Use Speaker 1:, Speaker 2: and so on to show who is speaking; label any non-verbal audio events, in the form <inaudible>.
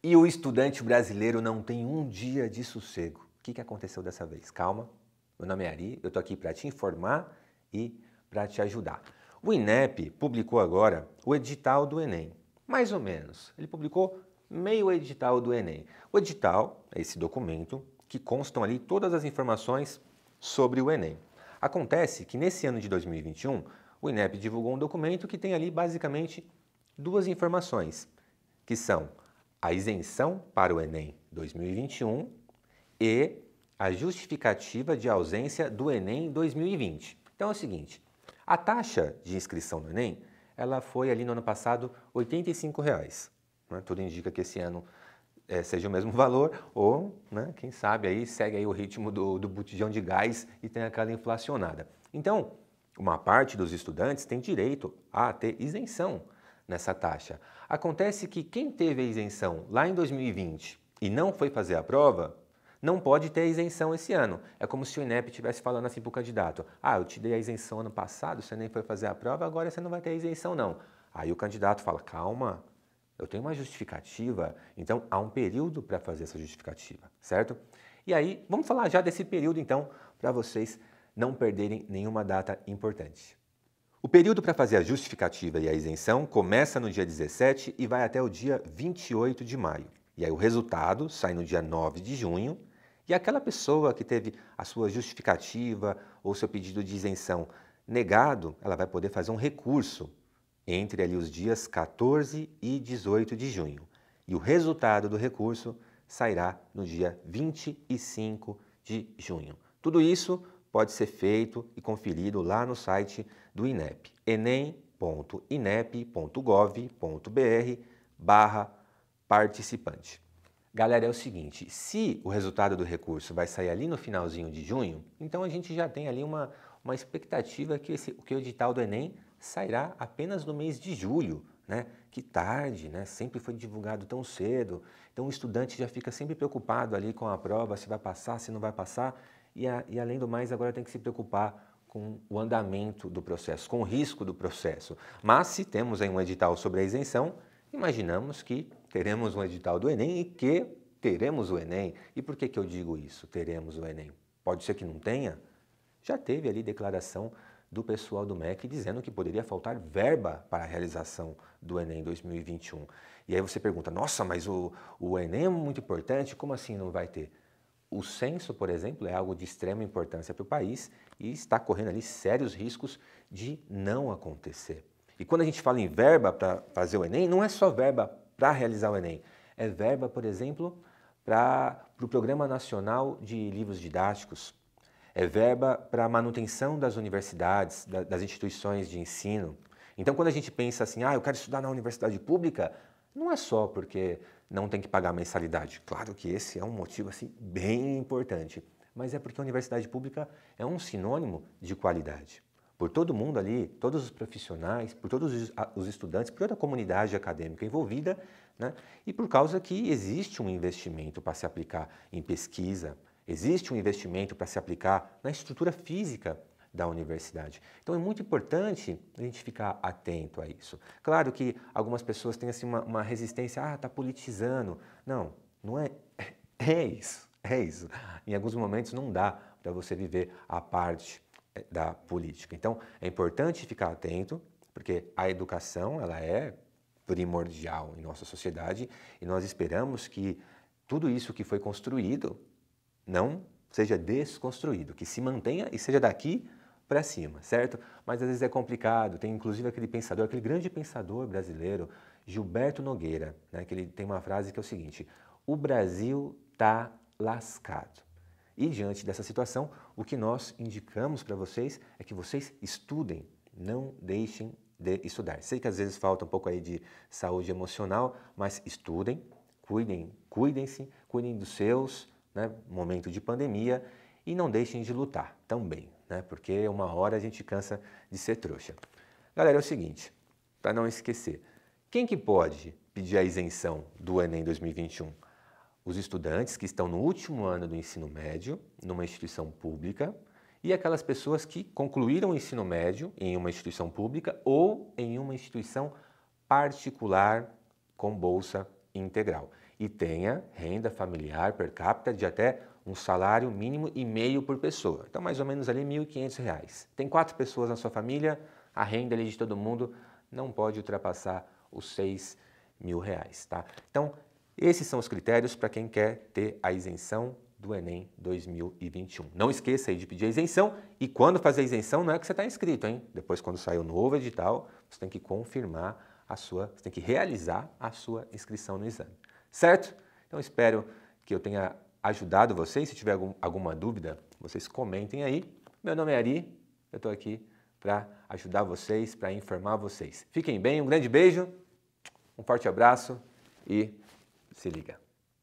Speaker 1: E o estudante brasileiro não tem um dia de sossego. O que, que aconteceu dessa vez? Calma, meu nome é Ari, eu estou aqui para te informar e para te ajudar. O INEP publicou agora o edital do Enem, mais ou menos. Ele publicou meio edital do Enem. O edital é esse documento que constam ali todas as informações sobre o Enem. Acontece que nesse ano de 2021, o INEP divulgou um documento que tem ali basicamente duas informações, que são a isenção para o Enem 2021 e a justificativa de ausência do Enem 2020. Então é o seguinte, a taxa de inscrição no Enem, ela foi ali no ano passado R$ 85,00. Né? Tudo indica que esse ano é, seja o mesmo <laughs> valor ou, né, quem sabe, aí segue aí o ritmo do, do botijão de gás e tem aquela inflacionada. Então, uma parte dos estudantes tem direito a ter isenção nessa taxa. Acontece que quem teve a isenção lá em 2020 e não foi fazer a prova, não pode ter isenção esse ano. É como se o INEP estivesse falando assim para o candidato: Ah, eu te dei a isenção ano passado, você nem foi fazer a prova, agora você não vai ter isenção, não. Aí o candidato fala: Calma, eu tenho uma justificativa, então há um período para fazer essa justificativa, certo? E aí, vamos falar já desse período então, para vocês não perderem nenhuma data importante. O período para fazer a justificativa e a isenção começa no dia 17 e vai até o dia 28 de maio. E aí o resultado sai no dia 9 de junho e aquela pessoa que teve a sua justificativa ou seu pedido de isenção negado, ela vai poder fazer um recurso entre ali os dias 14 e 18 de junho. E o resultado do recurso sairá no dia 25 de junho. Tudo isso pode ser feito e conferido lá no site do INEP, enem.inep.gov.br barra participante. Galera, é o seguinte, se o resultado do recurso vai sair ali no finalzinho de junho, então a gente já tem ali uma, uma expectativa que, esse, que o edital do Enem sairá apenas no mês de julho, né? Que tarde, né? Sempre foi divulgado tão cedo. Então o estudante já fica sempre preocupado ali com a prova, se vai passar, se não vai passar. E, a, e além do mais, agora tem que se preocupar com o andamento do processo, com o risco do processo. Mas se temos aí um edital sobre a isenção, imaginamos que teremos um edital do Enem e que teremos o Enem. E por que, que eu digo isso, teremos o Enem? Pode ser que não tenha? Já teve ali declaração do pessoal do MEC dizendo que poderia faltar verba para a realização do Enem 2021. E aí você pergunta, nossa, mas o, o Enem é muito importante, como assim não vai ter? o censo, por exemplo, é algo de extrema importância para o país e está correndo ali sérios riscos de não acontecer. E quando a gente fala em verba para fazer o Enem, não é só verba para realizar o Enem, é verba, por exemplo, para o pro Programa Nacional de Livros Didáticos, é verba para a manutenção das universidades, da, das instituições de ensino. Então, quando a gente pensa assim, ah, eu quero estudar na universidade pública, não é só porque não tem que pagar mensalidade. Claro que esse é um motivo assim bem importante, mas é porque a universidade pública é um sinônimo de qualidade. Por todo mundo ali, todos os profissionais, por todos os estudantes, por toda a comunidade acadêmica envolvida, né? e por causa que existe um investimento para se aplicar em pesquisa, existe um investimento para se aplicar na estrutura física da universidade. Então é muito importante a gente ficar atento a isso. Claro que algumas pessoas têm assim, uma, uma resistência, ah, está politizando. Não, não é. <laughs> É isso, é isso. Em alguns momentos não dá para você viver a parte eh, da política. Então é importante ficar atento, porque a educação ela é primordial em nossa sociedade e nós esperamos que tudo isso que foi construído não seja desconstruído, que se mantenha e seja daqui para cima, certo? Mas às vezes é complicado. Tem inclusive aquele pensador, aquele grande pensador brasileiro, Gilberto Nogueira, né, que ele tem uma frase que é o seguinte: o Brasil tá lascado. E diante dessa situação, o que nós indicamos para vocês é que vocês estudem, não deixem de estudar. Sei que às vezes falta um pouco aí de saúde emocional, mas estudem, cuidem, cuidem-se, cuidem dos seus, né, momento de pandemia e não deixem de lutar também, né? Porque uma hora a gente cansa de ser trouxa. Galera, é o seguinte, para não esquecer, quem que pode pedir a isenção do Enem 2021? Os estudantes que estão no último ano do ensino médio, numa instituição pública, e aquelas pessoas que concluíram o ensino médio em uma instituição pública ou em uma instituição particular com bolsa integral e tenha renda familiar per capita de até um salário mínimo e meio por pessoa. Então, mais ou menos ali R$ 1.500. Tem quatro pessoas na sua família, a renda ali de todo mundo não pode ultrapassar os seis mil reais, tá? Então, esses são os critérios para quem quer ter a isenção do Enem 2021. Não esqueça aí de pedir a isenção e quando fazer a isenção não é que você está inscrito, hein? Depois, quando sair o novo edital, você tem que confirmar a sua, você tem que realizar a sua inscrição no exame, certo? Então, espero que eu tenha ajudado vocês. Se tiver algum, alguma dúvida, vocês comentem aí. Meu nome é Ari, eu estou aqui para ajudar vocês, para informar vocês. Fiquem bem, um grande beijo, um forte abraço e se liga.